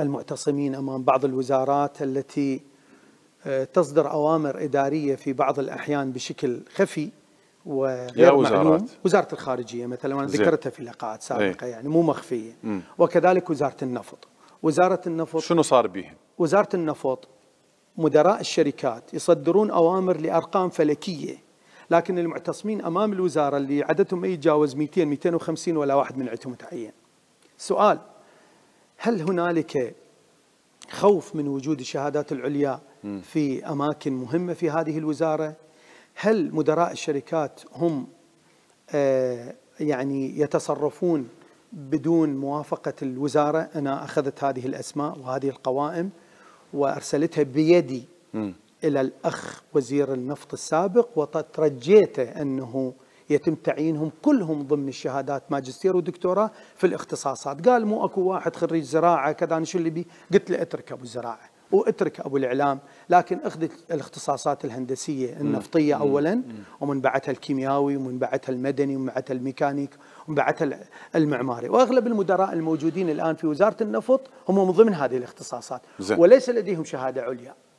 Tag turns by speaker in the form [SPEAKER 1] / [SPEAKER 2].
[SPEAKER 1] المعتصمين امام بعض الوزارات التي آه، تصدر اوامر اداريه في بعض الاحيان بشكل خفي وغير معلوم وزاره الخارجيه مثلا انا ذكرتها في لقاءات إيه. سابقه ايه؟ يعني مو مخفيه وكذلك وزاره النفط وزاره النفط شنو صار بهم وزاره النفط مدراء الشركات يصدرون اوامر لارقام فلكيه لكن المعتصمين امام الوزاره اللي عددهم ما يتجاوز 200 250 ولا واحد من عندهم تعين سؤال هل هنالك خوف من وجود الشهادات العليا في أماكن مهمة في هذه الوزارة هل مدراء الشركات هم آه، يعني يتصرفون بدون موافقة الوزارة أنا أخذت هذه الأسماء وهذه القوائم وأرسلتها بيدي إلى الأخ وزير النفط السابق وترجيته أنه يتم تعيينهم كلهم ضمن الشهادات ماجستير ودكتوراه في الاختصاصات قال مو اكو واحد خريج زراعه كذا انا شو اللي بي قلت له اترك ابو الزراعه واترك ابو الاعلام لكن اخذ الاختصاصات الهندسيه النفطيه اولا ومن بعدها الكيمياوي ومن بعدها المدني ومن بعدها الميكانيك ومن بعدها المعماري واغلب المدراء الموجودين الان في وزاره النفط هم من ضمن هذه الاختصاصات زي. وليس لديهم شهاده عليا